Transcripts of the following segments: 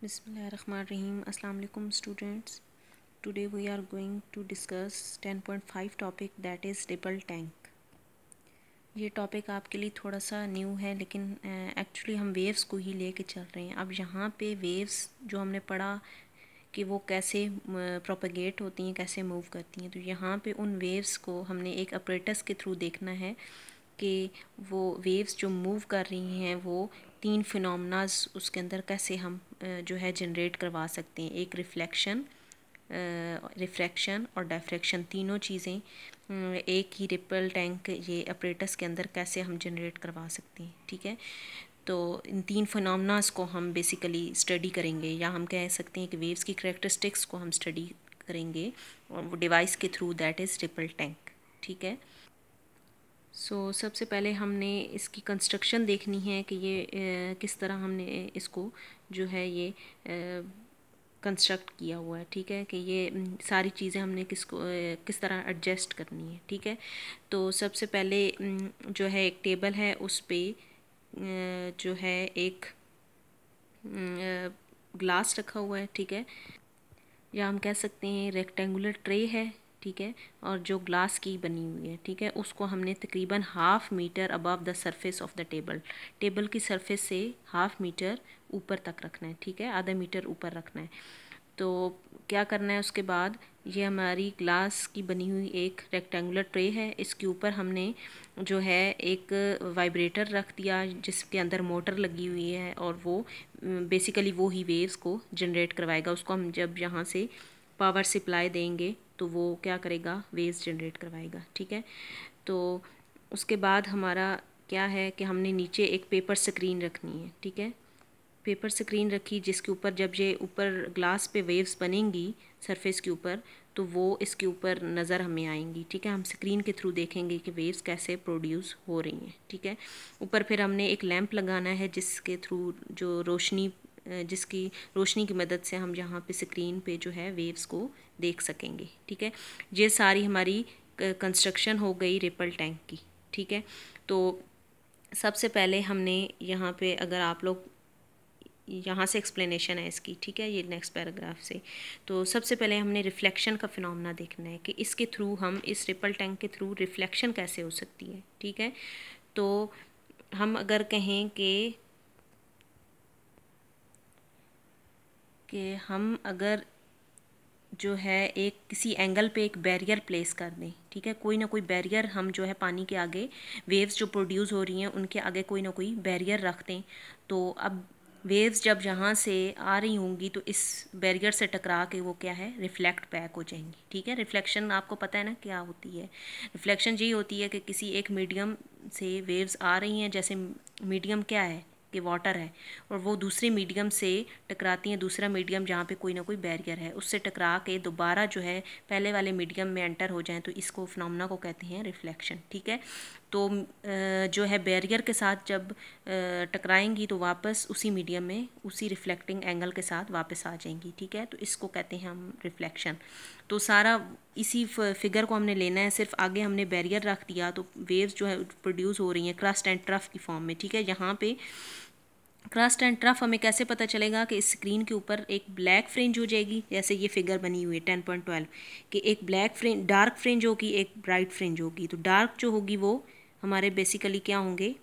बिसमीम Assalamu students today we are going to discuss 10.5 topic that is double tank ये topic आपके लिए थोड़ा सा न्यू है लेकिन एक्चुअली हम वेव्स को ही लेके चल रहे हैं अब यहाँ पे वेव्स जो हमने पढ़ा कि वो कैसे प्रोपगेट होती हैं कैसे मूव करती हैं तो यहाँ पे उन वेव्स को हमने एक अप्रेटस के थ्रू देखना है कि वो वेव्स जो मूव कर रही हैं वो तीन फिनोमनाज उसके अंदर कैसे हम जो है जनरेट करवा सकते हैं एक रिफ्लेक्शन रिफ्रैक्शन और डायफ्रैक्शन तीनों चीज़ें एक ही रिपल टैंक ये अप्रेटस के अंदर कैसे हम जनरेट करवा सकते हैं ठीक है तो इन तीन फिनमनाज़ को हम बेसिकली स्टडी करेंगे या हम कह सकते हैं कि वेव्स की करेक्टरिस्टिक्स को हम स्टडी करेंगे और वो डिवाइस के through that is ripple tank ठीक है सो so, सबसे पहले हमने इसकी कंस्ट्रक्शन देखनी है कि ये ए, किस तरह हमने इसको जो है ये कंस्ट्रक्ट किया हुआ है ठीक है कि ये सारी चीज़ें हमने किसको किस तरह एडजस्ट करनी है ठीक है तो सबसे पहले जो है एक टेबल है उस पर जो है एक ग्लास रखा हुआ है ठीक है या हम कह सकते हैं रेक्टेंगुलर ट्रे है ठीक है और जो ग्लास की बनी हुई है ठीक है उसको हमने तकरीबन half metre above the surface of the table table की सरफेस से हाफ़ मीटर ऊपर तक रखना है ठीक है आधा मीटर ऊपर रखना है तो क्या करना है उसके बाद ये हमारी ग्लास की बनी हुई एक रेक्टेंगुलर ट्रे है इसके ऊपर हमने जो है एक वाइब्रेटर रख दिया जिसके अंदर मोटर लगी हुई है और वो बेसिकली वो ही वेव्स को जनरेट करवाएगा उसको हम जब यहाँ से पावर सप्लाई देंगे तो वो क्या करेगा वेस्ट जनरेट करवाएगा ठीक है तो उसके बाद हमारा क्या है कि हमने नीचे एक पेपर स्क्रीन रखनी है ठीक है पेपर स्क्रीन रखी जिसके ऊपर जब ये ऊपर ग्लास पे वेव्स बनेंगी सरफेस के ऊपर तो वो इसके ऊपर नज़र हमें आएंगी ठीक है हम स्क्रीन के थ्रू देखेंगे कि वेव्स कैसे प्रोड्यूस हो रही हैं ठीक है ऊपर फिर हमने एक लैंप लगाना है जिसके थ्रू जो रोशनी जिसकी रोशनी की मदद से हम यहाँ पे स्क्रीन पे जो है वेव्स को देख सकेंगे ठीक है ये सारी हमारी कंस्ट्रक्शन हो गई रिपल टैंक की ठीक है तो सबसे पहले हमने यहाँ पे अगर आप लोग यहाँ से एक्सप्लेनेशन है इसकी ठीक है ये नेक्स्ट पैराग्राफ से तो सबसे पहले हमने रिफ्लेक्शन का फिनमना देखना है कि इसके थ्रू हम इस रिपल टैंक के थ्रू रिफ्लेक्शन कैसे हो सकती है ठीक है तो हम अगर कहें कि कि हम अगर जो है एक किसी एंगल पे एक बैरियर प्लेस कर दें ठीक है कोई ना कोई बैरियर हम जो है पानी के आगे वेव्स जो प्रोड्यूस हो रही हैं उनके आगे कोई ना कोई बैरियर रख दें तो अब वेव्स जब यहाँ से आ रही होंगी तो इस बैरियर से टकरा के वो क्या है रिफ़्लेक्ट बैक हो जाएंगी ठीक है रिफ़्लेक्शन आपको पता है ना क्या होती है रिफ़्लेक्शन यही होती है कि किसी एक मीडियम से वेव्स आ रही हैं जैसे मीडियम क्या है कि वाटर है और वो दूसरे मीडियम से टकराती हैं दूसरा मीडियम जहाँ पे कोई ना कोई बैरियर है उससे टकरा के दोबारा जो है पहले वाले मीडियम में एंटर हो जाएं तो इसको फिनोमना को कहते हैं रिफ्लेक्शन ठीक है तो जो है बैरियर के साथ जब टकराएंगी तो वापस उसी मीडियम में उसी रिफ्लेक्टिंग एंगल के साथ वापस आ जाएंगी ठीक है तो इसको कहते हैं हम रिफ्लेक्शन तो सारा इसी फिगर को हमने लेना है सिर्फ आगे हमने बैरियर रख दिया तो वेव्स जो है प्रोड्यूस हो रही हैं क्रस्ट एंड ट्रफ की फॉर्म में ठीक है यहाँ पे क्रस्ट एंड ट्रफ हमें कैसे पता चलेगा कि इस स्क्रीन के ऊपर एक ब्लैक फ्रेंज हो जाएगी जैसे ये फिगर बनी हुई है टेन पॉइंट ट्वेल्व कि एक ब्लैक फ्रेंज डार्क फ्रेंज होगी एक ब्राइट फ्रेंज होगी तो डार्क जो होगी वो हमारे बेसिकली क्या होंगे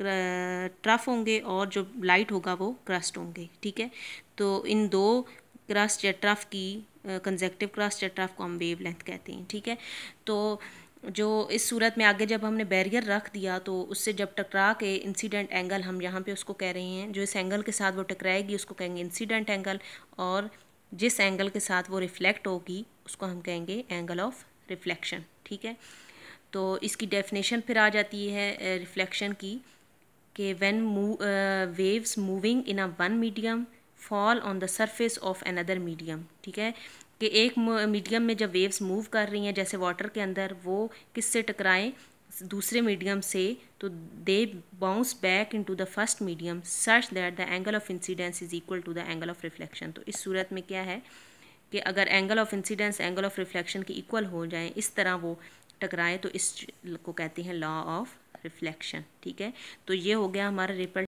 ट्रफ होंगे और जो लाइट होगा वो क्रस्ट होंगे ठीक है तो इन दो क्रस्ट या ट्रफ की कंजेक्टिव क्रॉस टेट्राफ को हम वेव लेंथ कहते हैं ठीक है तो जो इस सूरत में आगे जब हमने बैरियर रख दिया तो उससे जब टकरा के इंसिडेंट एंगल हम यहाँ पे उसको कह रहे हैं जो इस एंगल के साथ वो टकराएगी उसको कहेंगे इंसिडेंट एंगल और जिस एंगल के साथ वो रिफ़्लेक्ट होगी उसको हम कहेंगे एंगल ऑफ रिफ्लेक्शन ठीक है तो इसकी डेफिनेशन फिर आ जाती है रिफ्लेक्शन की कि move waves moving in a one medium fall on the surface of another medium ठीक है कि एक मीडियम में जब वेव्स मूव कर रही हैं जैसे वाटर के अंदर वो किससे टकराएं दूसरे मीडियम से तो they bounce back into the first medium such that the angle of incidence is equal to the angle of reflection तो इस सूरत में क्या है कि अगर angle of incidence angle of reflection के इक्वल हो जाए इस तरह वो टकराएं तो इस को कहते हैं लॉ ऑफ रिफ्लेक्शन ठीक है तो ये हो गया हमारा रिपल